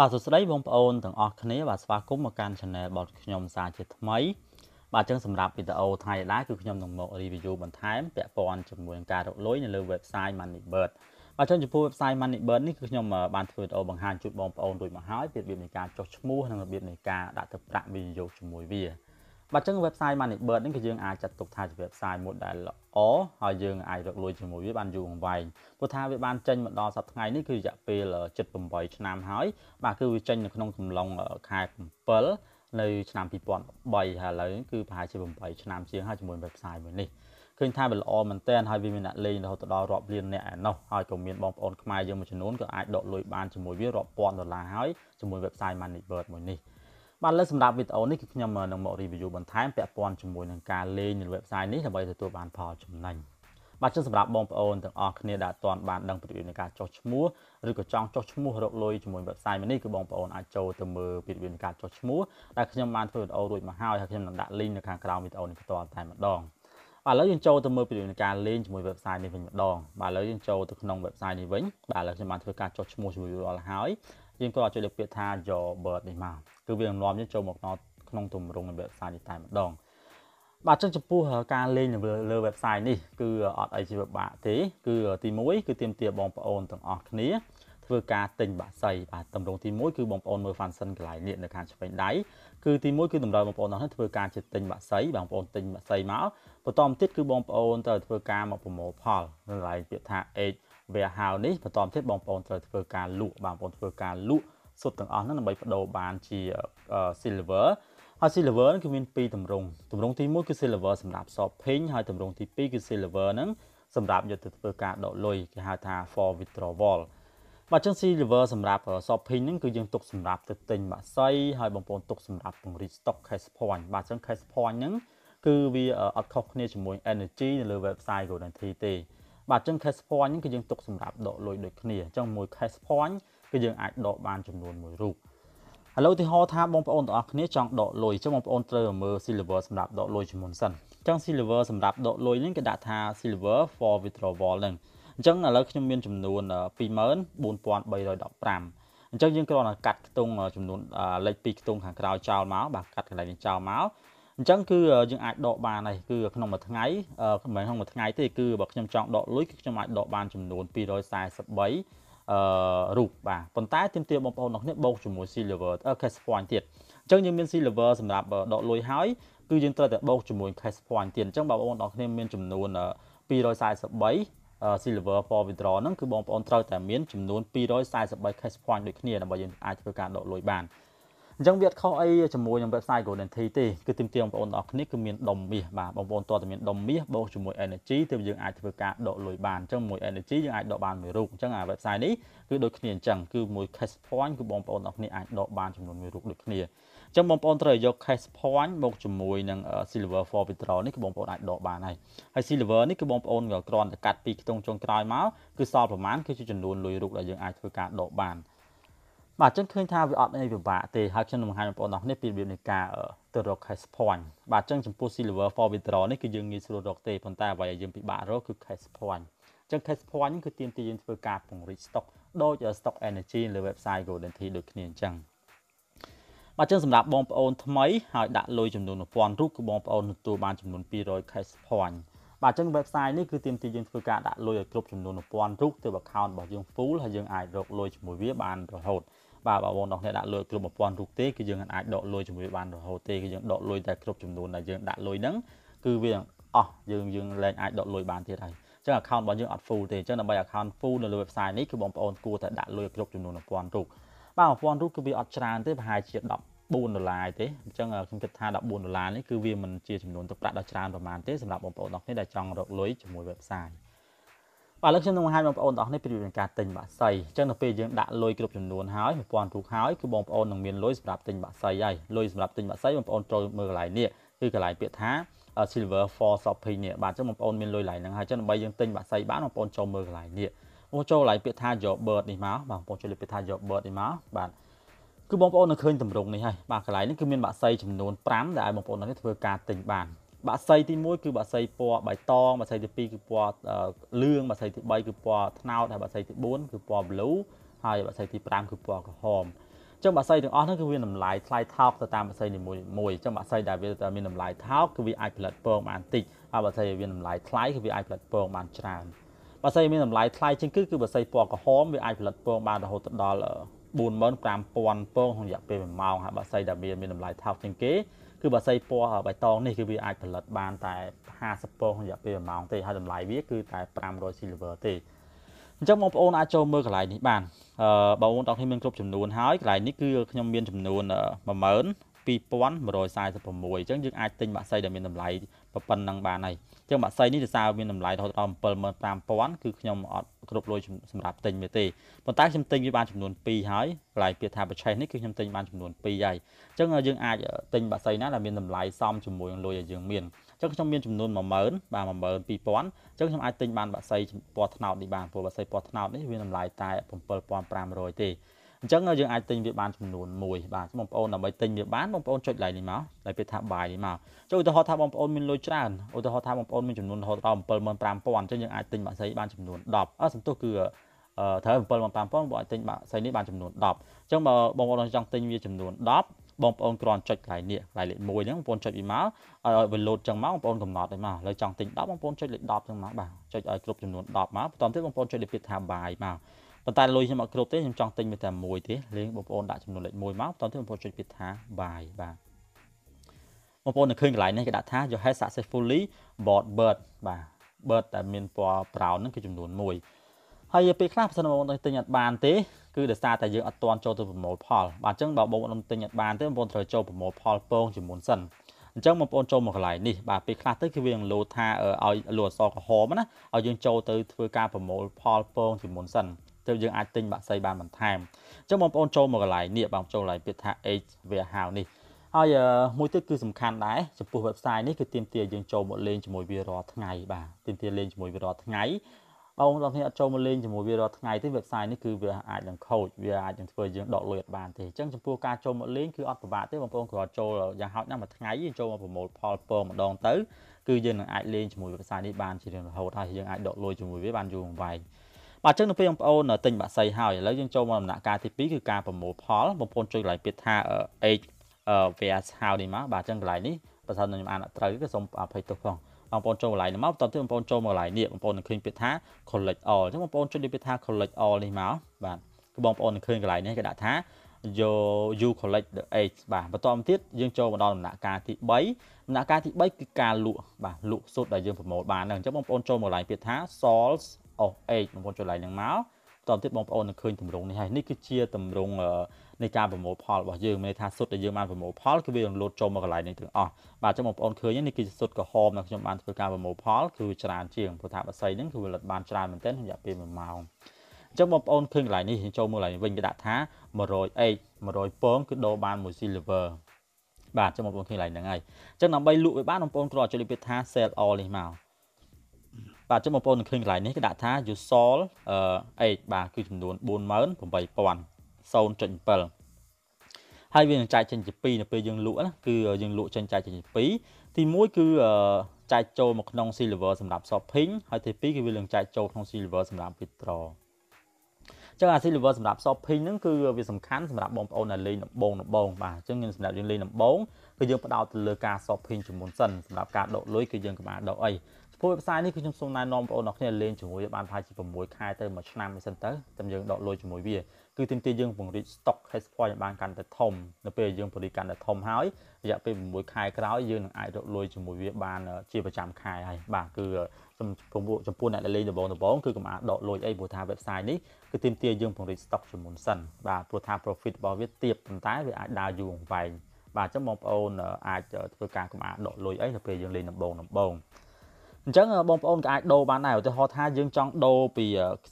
បាទសួស្តីបងប្អូនទាំងអស់គ្នាបាទស្វាគមន៍មកកាន់ Channel របស់ខ្ញុំសាជាថ្មីបាទអញ្ចឹងសម្រាប់វីដេអូថ្ងៃនេះគឺខ្ញុំនឹងមក review បន្ថែមពាក់ព័ន្ធជាមួយនឹងការរកលុយនៅលើ website Moneybird បាទចឹងចំពោះ website Moneybird នេះគឺខ្ញុំបានធ្វើវីដេអូបង្ហាញជូនបងប្អូនរួចមកហើយពីរបៀបនៃការចុះឈ្មោះនិងរបៀបនៃការដាក់ទឹកប្រាក់វិនិយោគជាមួយវាបាទអញ្ចឹង website Moneybird ហ្នឹងគឺយើងអាចចាត់ទុកថាជា website មួយដែលល្អហើយយើងអាចរកលុយជាមួយវាបានយូរអង្វែងព្រោះថាវាបានចេញមកដល់សប្តាហ៍ថ្ងៃនេះគឺរយៈពេល78ឆ្នាំហើយបាទគឺវាចេញនៅក្នុងកំឡុងខែ7នៅឆ្នាំ2013ហើយឥឡូវគឺប្រហែលជា8ឆ្នាំជាងហើយជាមួយ website មួយនេះឃើញថាវាល្អមែនតើហើយវាមានអ្នកលេងរហូតដល់រាប់លានអ្នកឯណោះហើយក៏មានបងប្អូនខ្មែរយើងមួយចំនួនក៏អាចដកលុយបានជាមួយវារាប់ពាន់ដុល្លារហើយជាមួយ website Moneybird មួយនេះបាទលើសម្រាប់វីដេអូនេះគឺខ្ញុំនឹងមក review បន្ថែមពាក់ព័ន្ធជាមួយនឹងការលេងនៅ website នេះដើម្បីទទួលបានផលចំណេញបាទចឹងសម្រាប់បងប្អូនទាំងអស់គ្នាដែលអត់បានដឹងពីវិធីនៃការចុះឈ្មោះឬក៏ចង់ចុះឈ្មោះរកលុយជាមួយ website មួយនេះគឺបងប្អូនអាចចូលទៅមើលពីវិធីនៃការចុះឈ្មោះដែលខ្ញុំបានធ្វើវីដេអូរួចមកហើយហើយខ្ញុំនឹងដាក់ link នៅខាងក្រោមវីដេអូនេះផ្ទាល់តែម្ដងបាទឥឡូវយើងចូលទៅមើលពីរឿងនៃការលេងជាមួយ website នេះវិញម្ដងបាទឥឡូវយើងចូលទៅក្នុង website នេះវិញបាទឥឡូវខ្ញុំបានធ្វើការចុះឈ្មោះជាមួយរាល់ហើយយើងក៏អាចជួយលើកពាក្យថា your bird នេះមកគឺវានាំយើងចូលមកក្នុងទម្រង់នៃ website នេះតែម្ដងបាទចឹងចំពោះការលេងនៅលើ website នេះគឺអត់អីជាពិបាកទេគឺទី1គឺទាមទារបងប្អូនទាំងអស់គ្នាធ្វើការទិញបាក់សៃបាទតម្រងទី1គឺបងប្អូនមើល function កន្លែងនេះនៅខាងឆ្វេងដៃគឺទី1គឺតម្រូវបងប្អូននោះធ្វើការជាទិញបាក់សៃបងប្អូនទិញបាក់សៃមកបន្តមកទៀតគឺបងប្អូនត្រូវធ្វើការមកប្រមូលផលនៅកន្លែងពាក្យថា edge warehouse នេះបន្តមកទៀតបងប្អូនត្រូវធ្វើការលក់បងប្អូនធ្វើការលក់សុទ្ធទាំងអស់ហ្នឹងដើម្បីបដូរបានជា silver ហើយ silver ហ្នឹងគឺមាន2តម្រងតម្រងទី1គឺ silver សម្រាប់ shopping ហើយតម្រងទី2គឺ silver ហ្នឹងសម្រាប់យកទៅធ្វើការដកលុយគេហៅថា for withdrawal បាទចឹង silver សម្រាប់ shopping ហ្នឹងគឺយើងទុកសម្រាប់ទៅទិញបាក់សៃហើយបងប្អូនទុកសម្រាប់ពង្រីក stock cash point បាទចឹង cash point ហ្នឹងគឺវាអត់ខុសគ្នាជាមួយ energy នៅលើ website Golden Tea ទេបាទចឹង cash point ហ្នឹងគឺយើងទុកសម្រាប់ដកលុយដូចគ្នាចឹងមួយ cash point គឺយើងអាចដកបានចំនួនមួយរូបឥឡូវឧទាហរណ៍ថាបងប្អូនទាំងអស់គ្នាចង់ដកលុយចឹងបងប្អូនត្រូវមើល silver សម្រាប់ដកលុយជាមុនសិនចឹង silver សម្រាប់ដកលុយហ្នឹងគេដាក់ថា silver for withdrawal ហ្នឹងអញ្ចឹងឥឡូវខ្ញុំមានចំនួន24315អញ្ចឹងយើងគ្រាន់តែកាត់ខ្ទង់ចំនួនលេខ2ខ្ទង់ខាងក្រោយចោលមកបាទកាត់កន្លែងនេះចោលមកអញ្ចឹងគឺយើងអាចដកបានហើយគឺក្នុងមួយថ្ងៃមិនក្នុងមួយថ្ងៃទេគឺបើខ្ញុំចង់ដកលុយគឺខ្ញុំអាចដកបានចំនួន243អឺរូបបាទប៉ុន្តែទាមទារបងប្អូនរបស់គ្នាបូកជាមួយ silver cash point ទៀតអញ្ចឹងយើងមាន silver សម្រាប់ដកលុយហើយ គឺយើងត្រូវតែបូកជាមួយ cash point ទៀតអញ្ចឹងបងប្អូនរបស់គ្នាមានចំនួន243 silver power withdraw ហ្នឹងគឺបងប្អូនត្រូវតែមានចំនួន243 cash point ដូចគ្នាដើម្បីយើងអាចធ្វើការដកលុយបានអញ្ចឹងវាអត់ខុសអីជាមួយនឹង website Golden Tea ទេគឺទីមទាបងប្អូនទាំងអស់គ្នាគឺមានដុំមាសបាទបងប្អូនតើតមានដុំមាសបូកជាមួយ energy ទើបយើងអាចធ្វើការដកលុយបានអញ្ចឹងមួយ energy យើងអាចដកបានមួយរូបអញ្ចឹងអា website នេះគឺដូចគ្នាអញ្ចឹងគឺមួយ cash point គឺបងប្អូនទាំងអស់គ្នាអាចដកបានចំនួនមួយរូបដូចគ្នាអញ្ចឹងបងប្អូនត្រូវយក case point មកជាមួយនឹង silver for withdrawal នេះគឺបងប្អូនអាចដកបានហើយហើយ silver នេះគឺបងប្អូនក៏គ្រាន់តែកាត់ពីខ្ទង់ចុងក្រោយមកគឺសល់ប្រមាណគឺជាចំនួនលុយរុកដែលយើងអាចធ្វើការដកបានបាទអញ្ចឹងឃើញថាវាអត់អីពិបាកទេហើយខ្ញុំនឹងបង្ហាញបងប្អូនទាំងនេះពីរបៀបនៃការទៅរក case point បាទអញ្ចឹងចំពោះ silver for withdrawal នេះគឺយើងងាយស្រួលរកទេប៉ុន្តែអ្វីដែលយើងពិបាករកគឺ case point ចឹង case point គឺទាមទារយើងធ្វើការពង្រីក stock ដូច stock energy លើ website Golden Tea ដូចគ្នាអញ្ចឹងបាទចឹងសម្រាប់បងប្អូនថ្មីហើយដាក់លុយចំនួន1000រូបគឺបងប្អូនទទួលបានចំនួន 200k point បាទចឹង website នេះគឺទាមទារយើងធ្វើការដាក់លុយឲ្យគ្រប់ចំនួន1000រូបទៅ account របស់យើង full ហើយយើងអាចរកលុយជាមួយវាបានរហូតបាទបងប្អូនអ្នកដាក់លុយគ្រប់1000រូបទេគឺយើងអាចដកលុយជាមួយបានរហូតទេគឺយើងដកលុយតែគ្រប់ចំនួនដែលយើងដាក់លុយហ្នឹងគឺវាអស់យើងយើងលែងអាចដកលុយបានទៀតហើយចឹង account របស់យើងអត់ full ទេចឹងដើម្បី account full នៅលើ website នេះគឺបងប្អូនគួរតែដាក់លុយគ្រប់ចំនួន1000រូបបាទ1000រូបគឺវាអត់ច្រើនទេប្រហែលជា14ដុល្លារទេអញ្ចឹងខ្ញុំគិតថា14ដុល្លារនេះគឺវាមិនជាចំនួនទឹកប្រាក់ដ៏ច្រើនប្រហែលទេសម្រាប់បងប្អូនទាំងនេះដែលចង់រកលុយជាមួយ website បាទឥឡូវខ្ញុំនឹងបង្ហាញបងប្អូនទាំងនេះពីវិធីការទិញបាក់សៃអញ្ចឹងនៅពេលយើងដាក់លុយគ្រប់ចំនួនហើយ1000ទូកហើយគឺបងប្អូននឹងមានលុយសម្រាប់ទិញបាក់សៃហើយលុយសម្រាប់ទិញបាក់សៃបងប្អូនចូលមើលកន្លែងនេះគឺកន្លែងពាក្យថា Silver for Shopping នេះបាទអញ្ចឹងបងប្អូនមានលុយឡើងហ្នឹងហើយអញ្ចឹងដើម្បីយើងទិញបាក់សៃបានបងប្អូនចូលមើលកន្លែងនេះបងចូលកន្លែងពាក្យថា Your Bird នេះមកបាទបងប្អូនចូលលេខពាក្យថា Your Bird នេះមកបាទគឺបងប្អូននៅឃើញតម្រងនេះហើយបាទកន្លែងនេះគឺមានបាក់សីចំនួន5ដែលឲ្យបងប្អូននៅធ្វើការទិញបានបាក់សីទី1គឺបាក់សីពណ៌បៃតងបាក់សីទី2គឺពណ៌លឿងបាក់សីទី3គឺពណ៌ត្នោតហើយបាក់សីទី4គឺពណ៌ blue ហើយបាក់សីទី5គឺពណ៌ក្រហមអញ្ចឹងបាក់សីទាំងអស់ហ្នឹងគឺវាតម្លៃថ្លៃថោកទៅតាមបាក់សីនីមួយៗអញ្ចឹងបាក់សីដែលវាមានតម្លៃថោកគឺវាអាចផលិតពងបានតិចហើយបាក់សីដែលមានតម្លៃថ្លៃគឺវាអាចផលិតពងបានច្រើនបាក់សីមានតម្លៃថ្លៃជាងគឺគឺបាក់សីពណ៌ក្រហមវាអាចផលិតពងបានរហូតដល់45000ពងក្នុងរយៈពេល1ម៉ោងហើយបាក់សៃដែលមានមានតម្លៃថោកជាងគេគឺបាក់សៃពណ៌បៃតងនេះគឺវាអាចផលិតបាន តែ50ពងក្នុងរយៈពេល1ម៉ោងទេហើយតម្លៃវាគឺតែ500 silver ទេអញ្ចឹងបងប្អូនអាចចូលមើលកន្លែងនេះបានអឺបងប្អូនទាំងគ្នាមានគ្រប់ចំនួនហើយកន្លែងនេះគឺខ្ញុំមានចំនួន10000 2146អញ្ចឹងយើងអាចទិញបាក់សីដែលមានតម្លៃប៉ុណ្ណឹងបានហើយអញ្ចឹងបាក់សីនេះទៅសារមានតម្លៃរហូតដល់75000គឺខ្ញុំអត់គ្រប់លុយសម្រាប់ទិញវាទេប៉ុន្តែខ្ញុំទិញវាបានចំនួន2ហើយកន្លែងពាក្យថាបច្ឆេះនេះគឺខ្ញុំទិញបានចំនួន2ហើយអញ្ចឹងយើងអាចទិញបាក់សីណាដែលមានតម្លៃសមជាមួយនឹងលុយដែលយើង មានអញ្ចឹងខ្ញុំមានចំនួន10000បាទ12000អញ្ចឹងខ្ញុំអាចទិញបានបាក់សីពណ៌ត្នោតនេះបានព្រោះបាក់សីពណ៌ត្នោតនេះវាតម្លៃតែ7500ទេអញ្ចឹងយើងអាចទិញវាបានចំនួន1បាទបងប្អូនដើម្បីទិញវាបានបងប្អូនចុច line នេះមកដែលពាក្យថាបាយនេះមកចុចឧទាហរណ៍ថាបងប្អូនមានលុយច្រើនឧទាហរណ៍ថាបងប្អូនមានចំនួនរហូតដល់75000អញ្ចឹងយើងអាចទិញបាក់សីបានចំនួន10អសន្ទុះគឺត្រូវ75000បងអាចទិញបាក់សីនេះបានចំនួន10អញ្ចឹងបើបងប្អូនចង់ទិញវាចំនួន10បងប្អូនគ្រាន់ចុចកន្លែងនេះកន្លែងលេខ1ហ្នឹងបងប្អូនចុចវាមកឲ្យឲ្យវាលោតចឹងមកបងប្អូនកំណត់ឲ្យមកលើចង់ទិញ10បងប្អូនចុចលេខ10ចឹងមកបាទចុចឲ្យគ្រប់ចំនួន10មកបន្ទាប់ទៀតបងប្អូនចុចលេខពាក្យថាបាយមកប៉ុន្តែលុយខ្ញុំអត់គ្រប់ទេខ្ញុំចង់ទិញវាតែមួយទេលេងបងប្អូនដាក់ចំនួនលេខ1មកបន្តទៀតបងប្អូនចុចពាក្យថា buy បាទបងប្អូននឹងឃើញកន្លែងនេះគេដាក់ថា you have successfully bought bird បាទ bird ដែលមានពណ៌ brown ហ្នឹងគឺចំនួន1ហើយពេលខ្លះបើសិនបងប្អូនទិញអត់បានទេ គឺដោយសារតែយើងអត់ទាន់ចូលទៅប្រមូលផលបាទអញ្ចឹងបើបងប្អូនទិញអត់បានទេបងប្អូនត្រូវចូលប្រមូលផលពងជាមុនសិនអញ្ចឹងបងប្អូនចូលមកកន្លែងនេះបាទពេលខ្លះទៅគឺវានឹងលោថាឲ្យលោអសក្រហមណាឲ្យយើងចូលទៅធ្វើការប្រមូលផលពងជាមុនសិនទើបយើងអាចទិញបាក់សីបានបន្ថែមអញ្ចឹងបងប្អូនចូលមកកន្លែងនេះបងចូលកន្លែងពាក្យថា H Warehouse នេះហើយមួយទៀតគឺសំខាន់ដែរចំពោះ website នេះគឺទាមទារយើងចូលមកលេងជាមួយវារាល់ថ្ងៃបាទទាមទារលេងជាមួយវារាល់ថ្ងៃបងប្អូនទាំងអត់ចូលមកលេងជាមួយវារាល់ថ្ងៃទេ website នេះគឺវាអាចនឹងខូចវាអាចនឹងធ្វើយើងដកលុយអត់បានទេអញ្ចឹងចំពោះការចូលមកលេងគឺអត់ពិបាកទេបងប្អូនគ្រាន់ចូលយ៉ាងហោចណាស់មួយថ្ងៃយើងចូលមកប្រមូលផលពងម្ដងទៅគឺយើងនឹងអាចលេងជាមួយ website នេះបានជារៀងរហូតហើយយើងអាចដកលុយជាមួយវាបានយូរអង្វែងបាទអញ្ចឹងនៅពេលបងប្អូនទិញបាក់សៃហើយឥឡូវយើងចូលមកដំណាក់កាលទី2គឺការប្រមូលផលបងប្អូនជួយកន្លែងពាក្យថា age vs how នេះមកបាទអញ្ចឹងកន្លែងនេះបើសិនខ្ញុំអានអត់ត្រូវគឺសូមអភ័យទោសផងបងប្អូនចូលកន្លែងនេះមកបន្ទាប់ទៀតបងប្អូនចូលមកកន្លែងនេះបងប្អូននឹងឃើញពាក្យថា collect all អញ្ចឹងបងប្អូនជួយពាក្យថា collect all នេះមកបាទគឺបងប្អូននឹងឃើញកន្លែងនេះគេដាក់ថា your you collect the age បាទបន្តមកទៀតយើងចូលមកដល់ដំណាក់កាលទី3ដំណាក់កាលទី3គឺការលក់បាទលក់សូត្រដែលយើងប្រមូលបានហ្នឹងអញ្ចឹងបងប្អូនចូលមកកន្លែងពាក្យថា solves អូស H 9ចុច line ហ្នឹងមកតទៅទៀតបងប្អូននឹងឃើញទម្រង់នេះហើយនេះគឺជាទម្រង់នៃការប្រមូលផលរបស់យើងមានន័យថាសុទ្ធដែលយើងបានប្រមូលផលគឺវានឹងលោតចូលមកកន្លែងនេះទាំងអស់បាទចឹងបងប្អូនឃើញនេះគឺជាសុទ្ធក្រហមដែលខ្ញុំបានធ្វើការប្រមូលផលគឺច្រើនជាងព្រោះថាបស័យហ្នឹងគឺវាលិតបានច្រើនមែនទែនក្នុងរយៈពេល1ម៉ោងអញ្ចឹងបងប្អូនឃើញកន្លែងនេះយើងចូលមើលកន្លែងវិញគេដាក់ថា 100H 100ពងគឺដូរបាន1 silver បាទចឹងបងប្អូនឃើញកន្លែងហ្នឹងហើយអញ្ចឹងដើម្បីលក់វាបានបងប្អូនគ្រាន់តែចុចលេខថា sell all នេះមកបាទចឹងបងប្អូននឹងឃើញកន្លែងនេះគេដាក់ថា usol អឺ h បាទគឺចំនួន48000 0.7ហើយវានឹងចែកចេញជា2នៅពេលយើងលក់ណាគឺយើងលក់ចេញចែកចេញជា2ទី1គឺចែកចូលមកក្នុង silver សម្រាប់ shopping ហើយទី2គឺវានឹងចែកចូលក្នុង silver សម្រាប់ withdraw ចឹងអា silver សម្រាប់ shopping ហ្នឹងគឺវាសំខាន់សម្រាប់បងប្អូនដែលលេងដំបងដំបងបាទអញ្ចឹងយើងសម្រាប់យើងលេងដំបងគឺយើងផ្ដោតទៅលើការ shopping ជាមុនសិនសម្រាប់ការដកលុយគឺយើងកុំអាចដកអីធ្វើផ្សាយនេះគឺខ្ញុំសូមណែនាំបងប្អូនអរគ្នាលេងជាមួយបានប្រហែលជា6ខែទៅ1ឆ្នាំមិនសិនទៅតែយើងដកលុយជាមួយវាគឺទាមទារយើងពង្រីក stock cash point ឲ្យបានកាន់តែធំនៅពេលយើងពង្រីកកាន់តែធំហើយរយៈពេល6ខែក្រោយយើងនឹងអាចរកលុយជាមួយវាបានជាប្រចាំខែហើយបាទគឺចំពោះចំពោះអ្នកដែលលេងដំបងដំបងគឺកុំអាចដកលុយអីព្រោះថា website នេះគឺទាមទារយើងពង្រីក stock ជាមុនសិនបាទព្រោះថា profit របស់វាទាបប៉ុន្តែវាអាចដើរយូរអង្វែងបាទអញ្ចឹងបងប្អូនអាចធ្វើការកុំអាចដកលុយអីទៅពេលយើងលេងដំបងដំបងអញ្ចឹងបងប្អូនក៏អាចដូរបានដែរឧទាហរណ៍ថាយើងចង់ដូរពី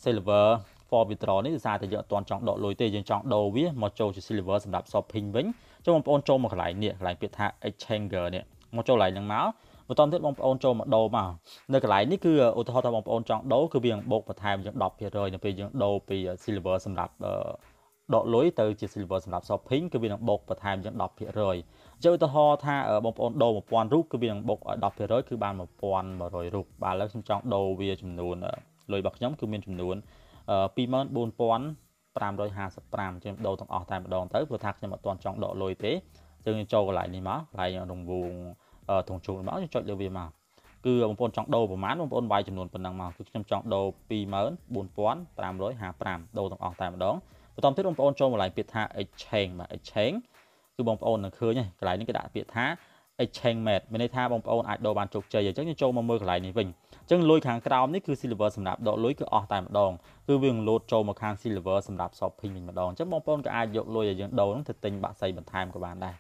silver for withdraw នេះគឺសារតែយើងអត់ទាន់ចង់ដកលុយទេយើងចង់ដូរវាមកចូលជា silver សម្រាប់ shopping វិញចុះបងប្អូនចូលមកកន្លែងនេះកន្លែងពាក្យថា exchanger នេះមកចូលកន្លែងហ្នឹងមកបន្តទៀតបងប្អូនចូលមកដូរមកនៅកន្លែងនេះគឺឧទាហរណ៍ថាបងប្អូនចង់ដូរគឺវាបូកបន្ថែមយើង10%នៅពេលយើងដូរពី silver សម្រាប់ដកលុយទៅជា silver សម្រាប់ shopping គឺវានឹងបូកបន្ថែមយើង10%យកឧទាហរណ៍ថាបងប្អូនដូរ1000រូបគឺវានឹងបុក10%គឺបាន1100រូបបាទឥឡូវខ្ញុំចង់ដូរវាចំនួនលុយរបស់ខ្ញុំគឺមានចំនួន24555ខ្ញុំដូរទាំងអស់តែម្ដងទៅព្រោះថាខ្ញុំអត់ទាន់ចង់ដកលុយទេយើងចូលកន្លែងនេះមកកន្លែងរងវងធងជូនមកខ្ញុំចុចលើវាមកគឺបងប្អូនចង់ដូរប្រមាណបងប្អូនវាយចំនួនប៉ុណ្ណឹងមកគឺខ្ញុំចង់ដូរ24555ដូរទាំងអស់តែម្ដងបន្តទៀតបងប្អូនចូលកន្លែងពាក្យថា exchange បាទ exchange គឺបងប្អូននឹងឃើញហើយកន្លែងនេះគេដាក់ពាក្យថា exchange mate មានន័យថា បងប្អូនអាចដូរបានជោគជ័យអញ្ចឹងយើងចូលមកមើលកន្លែងនេះវិញអញ្ចឹងលុយខាងក្រោមនេះគឺ silver សម្រាប់ដកលុយគឺអស់តែម្ដងគឺវាលោតចូលមកខាង silver សម្រាប់ shopping វិញម្ដងអញ្ចឹងបងប្អូនក៏អាចយកលុយដែលយើងដូរនឹងទៅទិញបាក់សីបន្ថែមក៏បានដែរ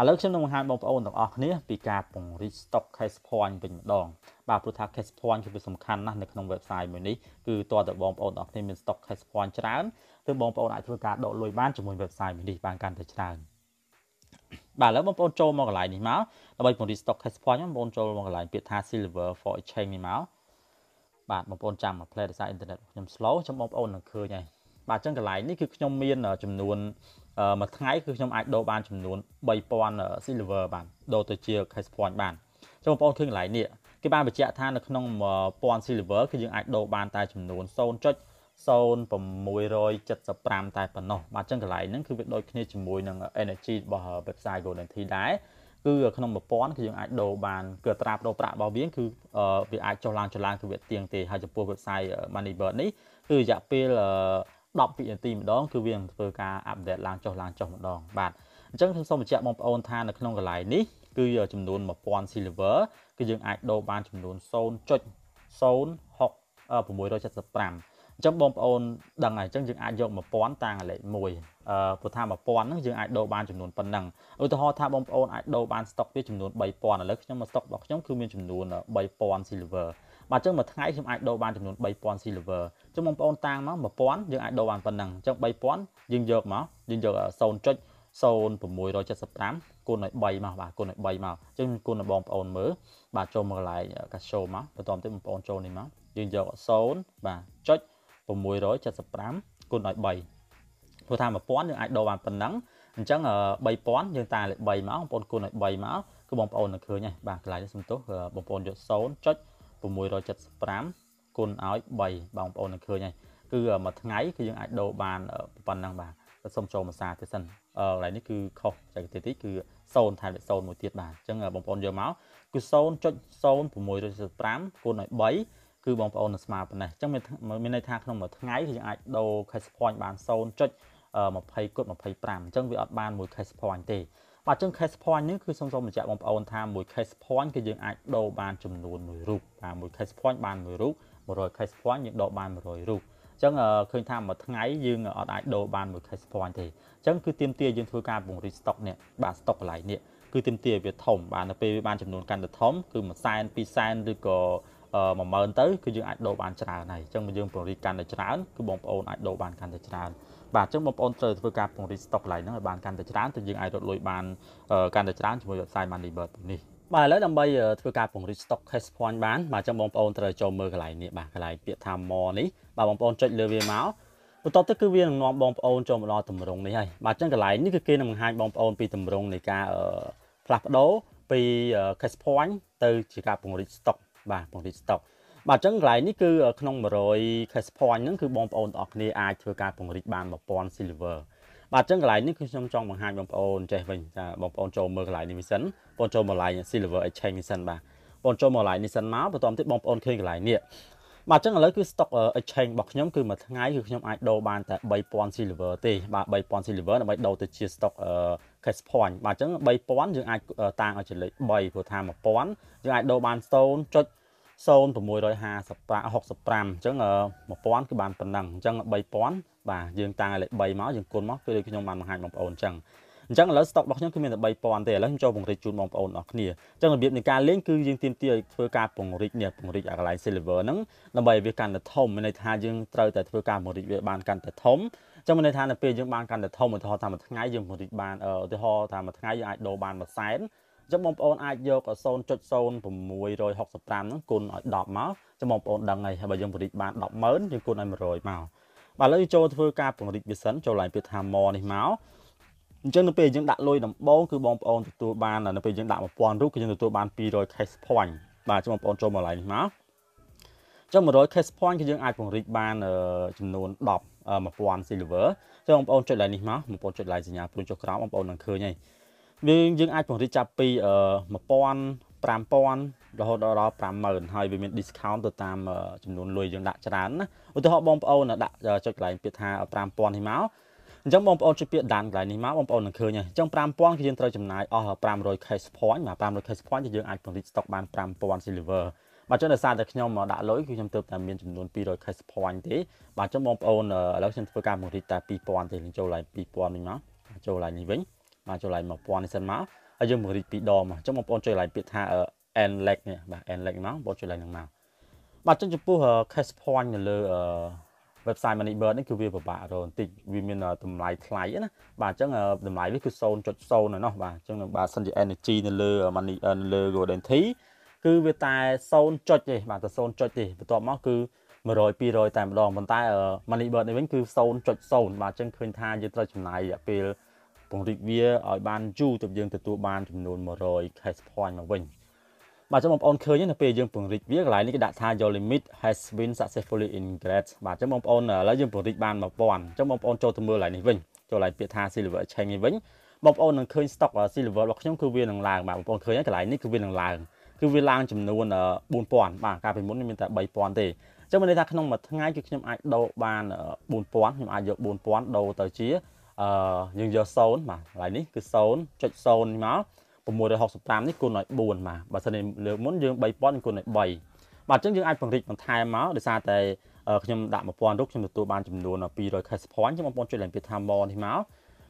ឥឡូវខ្ញុំនឹងបង្ហាញបងប្អូនទាំងអស់គ្នាពីការពង្រីក stock cash point វិញម្ដងបាទព្រោះថា cash point គឺវាសំខាន់ណាស់នៅក្នុង website មួយនេះគឺតើតើបងប្អូនទាំងអស់គ្នាមាន stock cash point ច្រើនទើបបងប្អូនអាចធ្វើការដកលុយបានជាមួយ website មួយនេះបានកាន់តែច្រើន។បាទឥឡូវបងប្អូនចូលមកកន្លែងនេះមកដើម្បីពង្រីក stock cash point បងប្អូនចូលមកកន្លែងពាក្យថា silver for exchange នេះមកបាទបងប្អូនចាំមកផ្លែដោយសារអ៊ីនធឺណិតខ្ញុំ slow ចាំបងប្អូននឹងឃើញហើយបាទអញ្ចឹងកន្លែងនេះគឺខ្ញុំមាន ចំនួនមួយថ្ងៃគឺខ្ញុំអាចដូរបាន ចំនួន3000 silver បានដូរទៅជា cash point បានចាំបងប្អូនឃើញកន្លែងនេះគេបានបញ្ជាក់ថានៅក្នុង1000 silver គឺយើងអាចដូរបាន តែចំនួន0.1 0675តែប៉ុណ្ណោះបាទអញ្ចឹងកន្លែងហ្នឹងគឺវាដូចគ្នាជាមួយនឹង energy របស់ website Golden Tea ដែរគឺក្នុង1000គឺយើងអាចដូរបានគឺត្រាប់ដូរប្រាក់របស់វាគឺវាអាចចុះឡើងចុះឡើងគឺវាទៀងទេហើយចំពោះ website Moneybird នេះគឺរយៈពេល10វិនាទីម្ដងគឺវានឹងធ្វើការ update ឡើងចុះឡើងចុះម្ដង បាទអញ្ចឹងខ្ញុំសូមបញ្ជាក់បងប្អូនថានៅក្នុងកន្លែងនេះគឺចំនួន1000 silver គឺយើងអាចដូរបានចំនួន0.0675អញ្ចឹងបងប្អូនដឹងហើយអញ្ចឹងយើងអាចយក1000តាំងលេខ1អឺព្រោះថា1000ហ្នឹងយើងអាចដូរបានចំនួនប៉ុណ្ណឹងឧទាហរណ៍ថាបងប្អូនអាចដូរបានស្តុកវាចំនួន3000ឥឡូវខ្ញុំមកស្តុករបស់ខ្ញុំគឺមានចំនួន3000 silver បាទអញ្ចឹងមួយថ្ងៃខ្ញុំអាចដូរបានចំនួន3000 silver អញ្ចឹងបងប្អូនតាំងមក1000យើងអាចដូរបានប៉ុណ្ណឹងអញ្ចឹង3000យើងយកមកយើងយក0.0675គុណឲ្យ3មកបាទគុណឲ្យ3មកអញ្ចឹងគុណដល់បងប្អូនមើលបាទចូលមកកន្លែងកាសោមកបន្ទាប់ទៀតបងប្អូនចូលនេះមកយើងយក0បាទចុច0.0675 675គុណឲ្យ3ព្រោះថា1000យើងអាចដូរបានប៉ុណ្ណឹងអញ្ចឹង3000យើងតាលេខ3មកបងប្អូនគុណឲ្យ3មកគឺបងប្អូននឹងឃើញហើយបាទកន្លែងនេះសំទោសបងប្អូនយក0.675គុណឲ្យ3បងប្អូននឹងឃើញហើយគឺមួយថ្ងៃគឺយើងអាចដូរបានប៉ុណ្ណឹងបាទសូមចូលមកសារទៅសិនកន្លែងនេះគឺខុសចែកទៀតទីគឺ0ថែមលេខ0មួយទៀតបាទអញ្ចឹងបងប្អូនយកមកគឺ0.0675គុណឲ្យ3គឺបងប្អូននឹងស្មើប៉ុណ្ណេះអញ្ចឹងមានន័យថាក្នុងមួយថ្ងៃគឺយើងអាចដូរ case point បាន0.20គត់25អញ្ចឹងវាអត់បានមួយ case point ទេបាទអញ្ចឹង case point នេះគឺសូមសូមបញ្ជាក់បងប្អូនថាមួយ case point គឺយើងអាចដូរបានចំនួនមួយរូបបាទមួយ case point បានមួយរូប100 case point យើងដូរបាន100រូបអញ្ចឹងឃើញថាមួយថ្ងៃយើងអត់អាចដូរបានមួយ case point ទេអញ្ចឹងគឺទៀមទាយើងធ្វើការពង្រីក stock នេះបាទ stock កន្លែងនេះគឺទៀមទាវាធំបាទនៅពេលវាបានចំនួនកាន់តែធំគឺ1សែន2សែនឬក៏10000ទៅគឺយើងអាចដូរបានច្រើនហើយអញ្ចឹងយើងពង្រីកកាន់តែច្រើនគឺបងប្អូនអាចដូរបានកាន់តែច្រើនបាទអញ្ចឹងបងប្អូនត្រូវធ្វើការពង្រីក stock កន្លែងហ្នឹងឲ្យបានកាន់តែច្រើនទើបយើងអាចរត់លុយបានកាន់តែច្រើនជាមួយ website Moneybird នេះបាទឥឡូវដើម្បីធ្វើការពង្រីក stock cash point បានបាទអញ្ចឹងបងប្អូនត្រូវចូលមើលកន្លែងនេះបាទកន្លែងពាក្យថា more នេះបាទបងប្អូនចុចលើវាមកបន្ទាប់ទៅគឺវានឹងនាំបងប្អូនចូលមកដល់តម្រងនេះហើយបាទអញ្ចឹងកន្លែងនេះគឺគេនឹងបង្ហាញបងប្អូនពីតម្រងនៃការផ្លាស់ប្ដូរពី cash point ទៅជាការពង្រីក stock បាទពង្រីក stock បាទអញ្ចឹងកន្លែងនេះគឺ ក្នុង100 cash point ហ្នឹងគឺបងប្អូនទាំងអស់គ្នាអាចធ្វើការពង្រីកបាន1000 silver បាទអញ្ចឹងកន្លែងនេះគឺខ្ញុំចង់បង្ហាញបងប្អូនចេះវិញថាបងប្អូនចូលមើលកន្លែងនេះវិញសិនបងចូលមកកន្លែង silver exchange នេះសិនបាទបងចូលមកកន្លែងនេះសិនមកបន្ទាប់ទៀតបងប្អូនឃើញកន្លែងនេះបាទអញ្ចឹងឥឡូវគឺ stock exchange របស់ខ្ញុំគឺមួយថ្ងៃគឺខ្ញុំអាចដូរបានតែ3000 silver ទេបាទ3000 silver ដើម្បីដូរទៅជា stock cash point បាទអញ្ចឹង3000យើងអាចតាំងឲ្យជាលេខ3ព្រោះថា1000យើងអាចដូរបាន0.00 0655អញ្ចឹង1000គឺបានប៉ុណ្ណឹងអញ្ចឹង3000បាទយើងតាំងឲ្យលេខ3មកយើងគុណមកគឺដូចខ្ញុំបានបង្ហាញបងប្អូនអញ្ចឹងអញ្ចឹងឥឡូវស្តុករបស់ខ្ញុំគឺមានតែ3000ទេឥឡូវខ្ញុំចូលពង្រីកជូនបងប្អូនអរគ្នាអញ្ចឹងរបៀបនៃការលេងគឺយើងទាមទារឲ្យធ្វើការពង្រីកនេះពង្រីកអាកន្លែង silver ហ្នឹងដើម្បីឲ្យវាកាន់តែធំមានន័យថាយើងត្រូវតែធ្វើការពង្រីកវាបានកាន់តែធំចឹងមានន័យថានៅពេលយើងបានកាន់តែធំឧទាហរណ៍តាមមួយថ្ងៃយើងផលិតបានឧទាហរណ៍តាមមួយថ្ងៃយើងអាចដូរបាន1សែនអញ្ចឹងបងប្អូនអាចយក0.0665ហ្នឹងគុណឲ្យ10មកអញ្ចឹងបងប្អូនដឹងហើយហើយបើយើងផលិតបាន100000យើងគុណឲ្យ100មកបាទឥឡូវចូលធ្វើការពង្រីកវាសិនចូលឡើងពាក្យថាមនេះមកអញ្ចឹងនៅពេលយើងដាក់លុយដំបូងគឺបងប្អូនទទួលបាននៅពេលយើងដាក់1000រូបគឺយើងទទួលបាន200 cash point បាទចាំបងប្អូនចូលមកឡើងនេះមកចឹង100 case point គឺយើងអាចពង្រីកបានចំនួន10 1000 silver ចឹងបងប្អូនចុច line នេះមកបងប្អូនចុច line សញ្ញាព្រួយចុះក្រោមបងប្អូននឹងឃើញហើយយើងយើងអាចបង្រីចាប់ពី1000 5000រហូតដល់50000ហើយវាមាន discount ទៅតាមចំនួនលុយយើងដាក់ច្រើនណាឧទាហរណ៍បងប្អូនដាក់ចុចកន្លែងពាក្យថា5000នេះមកអញ្ចឹងបងប្អូនជួយពាក្យដានកន្លែងនេះមកបងប្អូននឹងឃើញហើយអញ្ចឹង5000គឺយើងត្រូវចំណាយអស់500 cash point បាទ500 cash point ដែលយើងអាចពង្រីក stock បាន5000 silver បាទចឹងដោយសារតែខ្ញុំដាក់លុយគឺខ្ញុំទើបតែមានចំនួន200 cash point ទេបាទចឹងបងប្អូនឥឡូវខ្ញុំធ្វើការមករីកតែ2000ទេនឹងចូលឡើង2000វិញមកចូលឡើងនេះវិញបាទចូលឡើង1000នេះសិនមកហើយយើងមករីក2ដងមកចឹងបងប្អូនជួយឡើងពាក្យថា end leg នេះបាទ end leg មកបងជួយឡើងនឹងមកបាទចឹងចំពោះ cash point នៅលើ website Moneybird នេះគឺវាពិបាករហូតបន្តិចវាមានតម្លៃថ្លៃណាបាទអញ្ចឹងតម្លៃវាគឺ0.0ណោះបាទអញ្ចឹងបើសិនជា energy នៅលើ money នៅលើ golden tea គឺវាតែ0ចុចទេបាទតែ0ចុចទេបន្ទាប់មកគឺ100 200តែម្ដងប៉ុន្តែ money bird នេះវិញគឺ0.0បាទអញ្ចឹងឃើញថាយើងត្រូវចំណាយរយៈពេលពង្រីកវាឲ្យបានយូរទើបយើងទទួលបានចំនួន100 cash point មកវិញបាទចឹងបងប្អូនឃើញនៅពេលយើងពង្រីកវាកន្លែងនេះគេដាក់ថា your limit has been successfully increased បាទចឹងបងប្អូនឥឡូវយើងពង្រីកបាន1000ចឹងបងប្អូនចូលទៅមើលកន្លែងនេះវិញចូលកន្លែងពាក្យថា silver exchange នេះវិញបងប្អូននឹងឃើញ stock silver របស់ខ្ញុំគឺវានឹងឡើងបាទបងប្អូនឃើញហើយកន្លែងនេះគឺវានឹងឡើងគឺវាឡើងចំនួន4000បាទកាលពីមុនមានតែ3000ទេអញ្ចឹងមានន័យថាក្នុងមួយថ្ងៃគឺខ្ញុំអាចដូរបាន4000ខ្ញុំអាចយក4000ដូរទៅជាអឺយើងយក0បាទកន្លែងនេះគឺ0.0មក665នេះគុណឲ្យ4បាទបើសិនលើមុនយើង3000គុណឲ្យ3បាទអញ្ចឹងយើងអាចពង្រីកបន្ថែមមកដោយសារតែខ្ញុំដាក់1000រូបខ្ញុំទទួលបានចំនួន200 case point អញ្ចឹងបងប្អូនជួយឡើងពាក្យថាមកនេះមក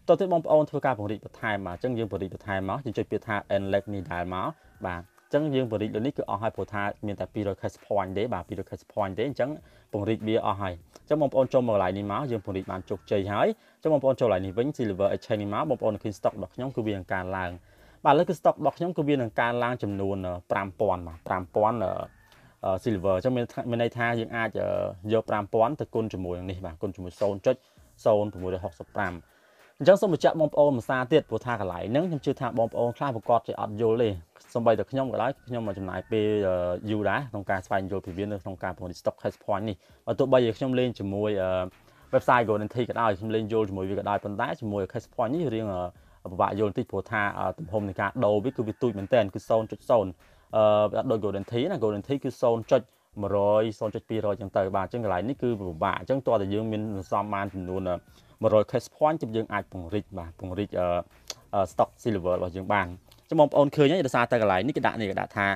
តើទៅបងប្អូនធ្វើការពង្រីកបន្ថែមមកអញ្ចឹងយើងពង្រីកបន្ថែមមកយើងចុចពាក្យថា end leg នេះដែរមកបាទចឹងយើងពង្រីកលើនេះគឺអស់ហើយព្រោះថាមានតែ200 case point ទេបាទ200 case point ទេអញ្ចឹងពង្រីកវាអស់ហើយអញ្ចឹងបងប្អូនចូលមកកន្លែងនេះមកយើងពង្រីកបានជោគជ័យហើយអញ្ចឹងបងប្អូនចូលកន្លែងនេះវិញ Silver Exchange នេះមកបងប្អូនឃើញ stock របស់ខ្ញុំគឺវានឹងកើនឡើងបាទឥឡូវគឺ stock របស់ខ្ញុំគឺវានឹងកើនឡើងចំនួន5000បាទ5000 silver អញ្ចឹងមានមានន័យថាយើងអាចយក5000ទៅគុណជាមួយនឹងនេះបាទគុណជាមួយ0.0665អញ្ចឹងសូមបញ្ជាក់បងប្អូនភាសាទៀតព្រោះថាកន្លែងហ្នឹងខ្ញុំជឿថាបងប្អូនខ្លះប្រកបជាអត់យល់ទេសូម្បីតែខ្ញុំក៏ដោយខ្ញុំមកចំណាយពេលយូរដែរក្នុងការស្វែងយល់ពីវានៅក្នុងការប្រមូល stock hedge point នេះបើទោះបីជាខ្ញុំលេងជាមួយ website Golden Tea ក៏ដោយខ្ញុំលេងយល់ជាមួយវាក៏ដោយប៉ុន្តែជាមួយ hedge point នេះរៀងពិបាកយល់បន្តិចព្រោះថាទំហំនៃការដូរវាគឺវាទូចមែនតើគឺ0.0អឺវាអត់ដូច Golden Tea ណា Golden Tea គឺ0.1 100 0.200ចឹងទៅបាទអញ្ចឹងកន្លែងនេះគឺពិបាកអញ្ចឹងតើតើយើងមានសំបានចំនួន100 case point ជិបយើងអាចពង្រីកបាទពង្រីក stock silver របស់យើងបានចាំបងប្អូនឃើញហើយដោយសារតែកន្លែងនេះគេដាក់នេះគេដាក់ថា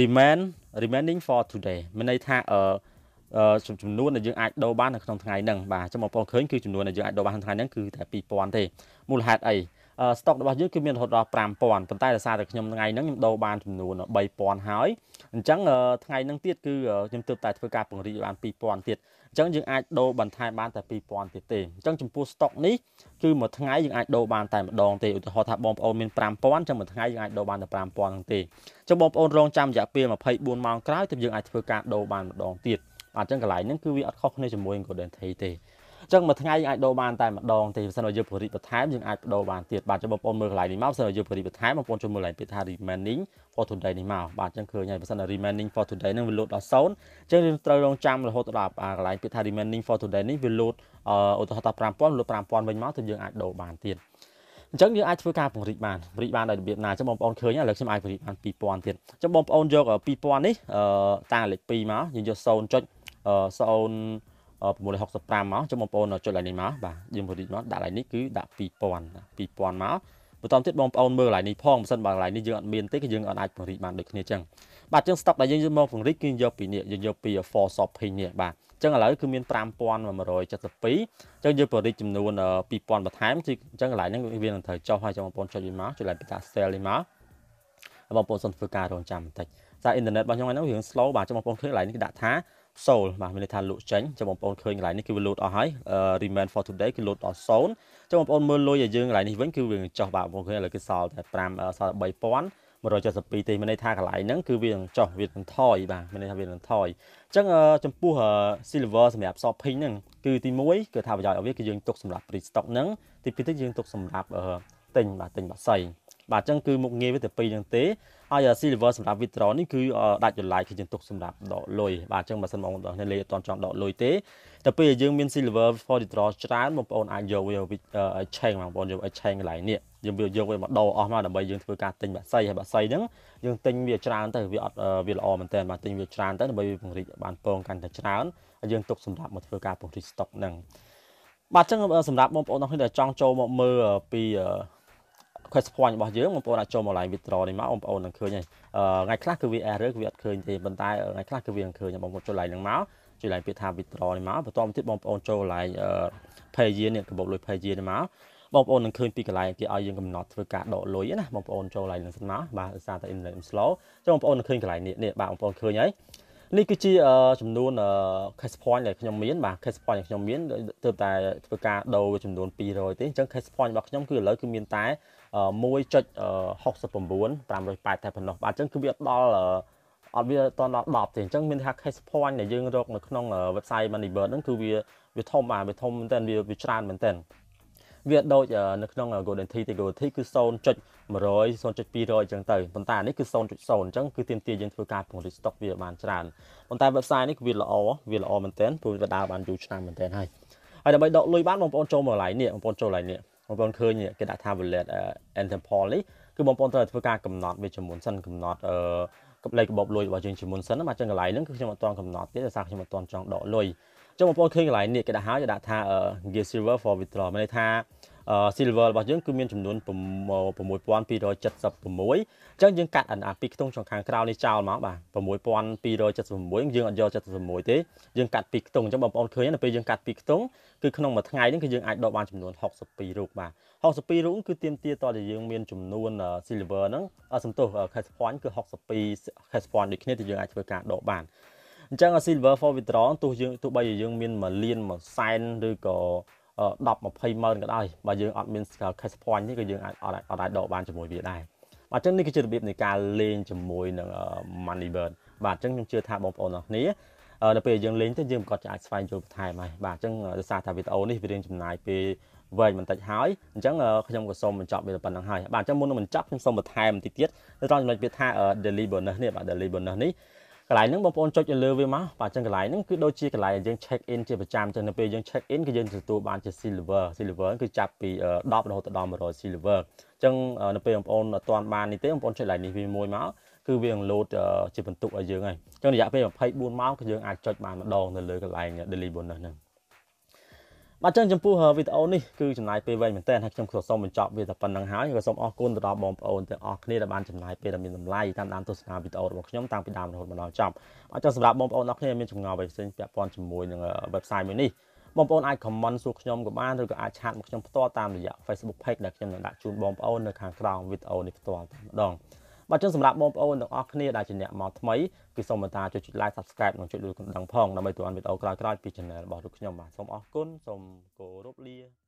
remain remaining for today មានន័យថាអឺចំនួនដែលយើងអាចដូរបាននៅក្នុងថ្ងៃហ្នឹងបាទចាំបងប្អូនឃើញគឺចំនួនដែលយើងអាចដូរបានក្នុងថ្ងៃហ្នឹងគឺតែ2000ទេមូលហេតុអីស្តុករបស់យើងគឺមានរហូតដល់5000ប៉ុន្តែដោយសារតែខ្ញុំថ្ងៃហ្នឹងខ្ញុំដូរបានចំនួន3000ហើយអញ្ចឹងថ្ងៃហ្នឹងទៀតគឺខ្ញុំទើបតែធ្វើការពង្រីកបាន2000ទៀតអញ្ចឹងយើងអាចដូរបន្ថែមបានតែ2000ទៀតទេអញ្ចឹងចំពោះស្តុកនេះគឺមួយថ្ងៃយើងអាចដូរបានតែម្ដងទេឧទាហរណ៍ថាបងប្អូនមាន5000អញ្ចឹងមួយថ្ងៃយើងអាចដូរបានតែ5000ហ្នឹងទេអញ្ចឹងបងប្អូនរងចាំរយៈពេល24ម៉ោងក្រោយទើបយើងអាចធ្វើការដូរបានម្ដងទៀតអញ្ចឹងកន្លែងហ្នឹងគឺវាអត់ខុសគ្នាជាមួយ Golden Tea ទេអញ្ចឹងមួយថ្ងៃយើងអាចដូរបានតែម្ដងទេបើសិនជាយើងពរិទ្ធបន្ថែមយើងអាចដូរបានទៀតបាទចាំបងប្អូនមើលកន្លែងនេះមកបើសិនជាយើងពរិទ្ធបន្ថែមបងប្អូនចូលមើលកន្លែងពាក្យថា remaining for today នេះមកបាទអញ្ចឹងឃើញហើយបើសិនជា remaining for today នឹងវាលោតដល់0អញ្ចឹងយើងត្រូវរងចាំរហូតដល់កន្លែងពាក្យថា remaining for today នេះវាលោតឧទាហរណ៍ថា5000លោត5000វិញមកទើបយើងអាចដូរបានទៀតអញ្ចឹងយើងអាចធ្វើការពង្រីកបានពង្រីកបានដោយរបៀបណាអញ្ចឹងបងប្អូនឃើញឥឡូវខ្ញុំអាចពង្រីកបាន2000ទៀតអញ្ចឹងបងប្អូនយក2000នេះតាំងលេខ2មកយើងយក0.0 665មកចុះបងប្អូនចុច line នេះមកបាទយើងពរិទ្ធមកដាក់ line នេះគឺដាក់2000 2000មកបន្តទៀតបងប្អូនមើល line នេះផងមិនសិនបើ line នេះយើងអត់មានទេគឺយើងអាចពរិទ្ធបានដូចគ្នាចឹងបាទចឹង stock ដែលយើងយកមកពរិទ្ធគឺយកពីនេះយើងយកពី for shopping នេះបាទចឹងឥឡូវគឺមាន5172ចឹងយើងបរិទ្ធចំនួន2000បន្ថែមគឺចឹងកន្លែងហ្នឹងវានឹងត្រូវចុះហើយចឹងបងប្អូនចុចវាមកចុចឡើងពីតា sale នេះមកបងប្អូនសិនធ្វើការរងចាំបន្តិចសារអ៊ីនធឺណិតរបស់ខ្ញុំហ្នឹងរឿង slow បាទចឹងបងប្អូនឃើញកន្លែងនេះគេដាក់ថាសូលបាទមានន័យថាលក់ចេញចាំបងប្អូនឃើញកន្លែងនេះគឺវាលូតអស់ហើយ remain for today គឺលូតអស់សូន្យចាំបងប្អូនមើលលុយឲ្យយើងកន្លែងនេះវិញគឺវាចុះបាទបងប្អូនឃើញឥឡូវគឺសល់តែ5សល់3000 172ទេមានន័យថាកន្លែងហ្នឹងគឺវានឹងចុះវានឹងថយបាទមានន័យថាវានឹងថយអញ្ចឹងចំពោះ silver សម្រាប់ shopping ហ្នឹងគឺទី1គឺថាប្រយោជន៍របស់វាគឺយើងទុកសម្រាប់ pre stock ហ្នឹងទី2ទៀតយើងទុកសម្រាប់ទិញបាទទិញបាក់សៃបាទអញ្ចឹងគឺមុខងារវាតែពីរហ្នឹងទេហើយ silver សម្រាប់ withdraw នេះគឺដាច់ចលាយគឺយើងទុកសម្រាប់ដកលុយបាទអញ្ចឹងបើសិនបងប្អូនអ្នកលេងអត់ទាន់ចង់ដកលុយទេតែពេលយើងមាន silver for withdraw ច្រើនបងប្អូនអាចយកវា exchange បងប្អូនយក exchange កន្លែងនេះយើងវាយកវាមកដោអស់មកដើម្បីយើងធ្វើការទិញបាក់សៃហើយបាក់សៃហ្នឹងយើងទិញវាច្រើនទៅវាអត់វាល្អមែនតើបាទទិញវាច្រើនទៅដើម្បីវាពង្រីកបានពងកាន់តែច្រើនហើយយើងទុកសម្រាប់មកធ្វើការពង្រីក stock ហ្នឹងបាទអញ្ចឹងសម្រាប់បងប្អូនទាំងអស់គ្នាដែលចង់ចូលមកមើលពី request point របស់យើងបងប្អូនអាចចូលមក line withdraw នេះមកបងប្អូននឹងឃើញហើយថ្ងៃខ្លះគឺវា error គឺវាអត់ឃើញទេប៉ុន្តែថ្ងៃខ្លះគឺវានឹងឃើញបងប្អូនចូល line នឹងមកចូល line ពាក្យថា withdraw នេះមកបន្ទាប់មកទៀតបងប្អូនចូល line page នេះកាបូបលុយ page នេះមកបងប្អូននឹងឃើញពីកន្លែងគេឲ្យយើងកំណត់ធ្វើការដកលុយណាបងប្អូនចូល line នឹងសិនមកបាទឧស្សាហ៍តែ internet slow ចូលបងប្អូននឹងឃើញកន្លែងនេះនេះបាទបងប្អូនឃើញហើយនេះគឺជាចំនួន cash point ដែលខ្ញុំមានបាទ cash point ដែលខ្ញុំមានទើបតែធ្វើការដូរចំនួន200ទេអញ្ចឹង cash point របស់ខ្ញុំគឺឥឡូវគឺមានតែ1.69 580តែប៉ុណ្ណោះបាទអញ្ចឹងគឺវាដល់អត់វាតដល់10ទេអញ្ចឹងមានថា case point ដែលយើងរកនៅក្នុង website Moneybird ហ្នឹងគឺវាវាធំបាទវាធំមែនតើវាច្រើនមែនតើវាដូចនៅក្នុង Golden Tea ទេ Golden Tea គឺ0.100 0.200អញ្ចឹងទៅប៉ុន្តែនេះគឺ0.0អញ្ចឹងគឺទាមទារយើងធ្វើការពង្រីក stock វាបានច្រើនប៉ុន្តែ website នេះគឺវាល្អវាល្អមែនទែនព្រោះវាដើរបានយូរឆ្នាំមែនទែនហើយហើយដើម្បីដកលុយបានបងប្អូនចូលមក lie នេះបងប្អូនចូល lie នេះបងប្អូនឃើញគេដាក់ថា wallet anthem pool នេះគឺបងប្អូនត្រូវធ្វើការកំណត់វាជាមុនសិនកំណត់អឺលេខកាបបលុយរបស់យើងជាមុនសិនមកចឹងកន្លែងហ្នឹងគឺខ្ញុំអត់ទាន់កំណត់ទេដោយសារខ្ញុំអត់ទាន់ចង់ដកលុយចឹងបងប្អូនឃើញកន្លែងនេះគេដាក់ហើយគេដាក់ថា gear server for withdrawal មានន័យថា silver របស់យើងគឺមានចំនួន6276អញ្ចឹងយើងកាត់អាពីខ្ទង់ចុងខាងក្រៅនេះចោលមកបាទ6276យើងអត់យក76ទេយើងកាត់ពីខ្ទង់អញ្ចឹងបងប្អូនឃើញណាពេលយើងកាត់ពីខ្ទង់គឺក្នុងមួយថ្ងៃនេះគឺយើងអាចដកបានចំនួន62រូបបាទ62រូបគឺទាមទារតតែយើងមានចំនួន silver ហ្នឹងសំទោស cash point គឺ62 cash point ដូចគ្នាដែលយើងអាចធ្វើការដកបានអញ្ចឹង silver for withdrawal ទោះយើងទោះបីយើងមាន1លាន1សែនឬក៏10 20ម៉ឺនក៏ដោយបើយើងអត់មាន scale cash point នេះក៏យើងអាចអត់អាចដកបានជាមួយវាដែរបាទអញ្ចឹងនេះគឺជារបៀបនៃការលេងជាមួយនឹង money bird បាទអញ្ចឹងខ្ញុំជឿថាបងប្អូនអរគ្នាដល់ពេលយើងលេងទៅយើងក៏អាចស្វែងយល់បន្ថែមហើយបាទអញ្ចឹងដោយសារថាវីដេអូនេះវារៀងចំណាយពេលវែងបន្តិចហើយអញ្ចឹងខ្ញុំក៏សូមបញ្ចប់វាប៉ុណ្ណឹងហើយបាទអញ្ចឹងមុននឹងបញ្ចប់ខ្ញុំសូមបន្ថែមបន្តិចទៀតនៅត្រង់ចំណុចវាថា daily bonus នេះបាទ daily bonus នេះកន្លែងហ្នឹងបងប្អូនចុចលើវាមកបាទអញ្ចឹងកន្លែងហ្នឹងគឺដូចជាកន្លែងដែលយើង check in ជាប្រចាំអញ្ចឹងនៅពេលយើង check in គឺយើងទទួលបានជា silver silver គឺចាប់ពី10រហូតដល់100 silver អញ្ចឹងនៅពេលបងប្អូនអត់ទាន់បាននេះទេបងប្អូនចុច line នេះវាមួយមកគឺវានឹងលោតជាបន្ទុកឲ្យយើងហើយអញ្ចឹងរយៈពេល24ម៉ោងគឺយើងអាចចុចបានម្ដងនៅលើកន្លែង delivery bonus ហ្នឹងបាទចឹងចំពោះវីដេអូនេះគឺចំណាយពេលវែងមែនទែនហើយខ្ញុំក៏សូមបញ្ចប់វាតែប៉ុណ្្នឹងហើយក៏សូមអរគុណទៅដល់បងប្អូនទាំងអស់គ្នាដែលបានចំណាយពេលដ៏មានតម្លៃតាមដានទស្សនាវីដេអូរបស់ខ្ញុំតាំងពីដើមរហូតមកដល់ចប់បាទចឹងសម្រាប់បងប្អូនទាំងអស់គ្នាមានចម្ងល់អ្វីផ្សេងពាក់ព័ន្ធជាមួយនឹង website មួយនេះបងប្អូនអាច comment សួរខ្ញុំក៏បានឬក៏អាចឆាតមកខ្ញុំផ្ទាល់តាមរយៈ Facebook Page ដែលខ្ញុំនឹងដាក់ជូនបងប្អូននៅខាងក្រោមវីដេអូនេះផ្ទាល់តែម្ដងបាទចឹងសម្រាប់បងប្អូនទាំងអស់គ្នាដែលជាអ្នកមកថ្មីគឺសូមបន្តជួយចុច like subscribe និងចុចលួយកណ្ដឹងផងដើម្បីទទួលវីដេអូក្រោយៗពី channel របស់លោកខ្ញុំបាទសូមអរគុណសូមគោរពលា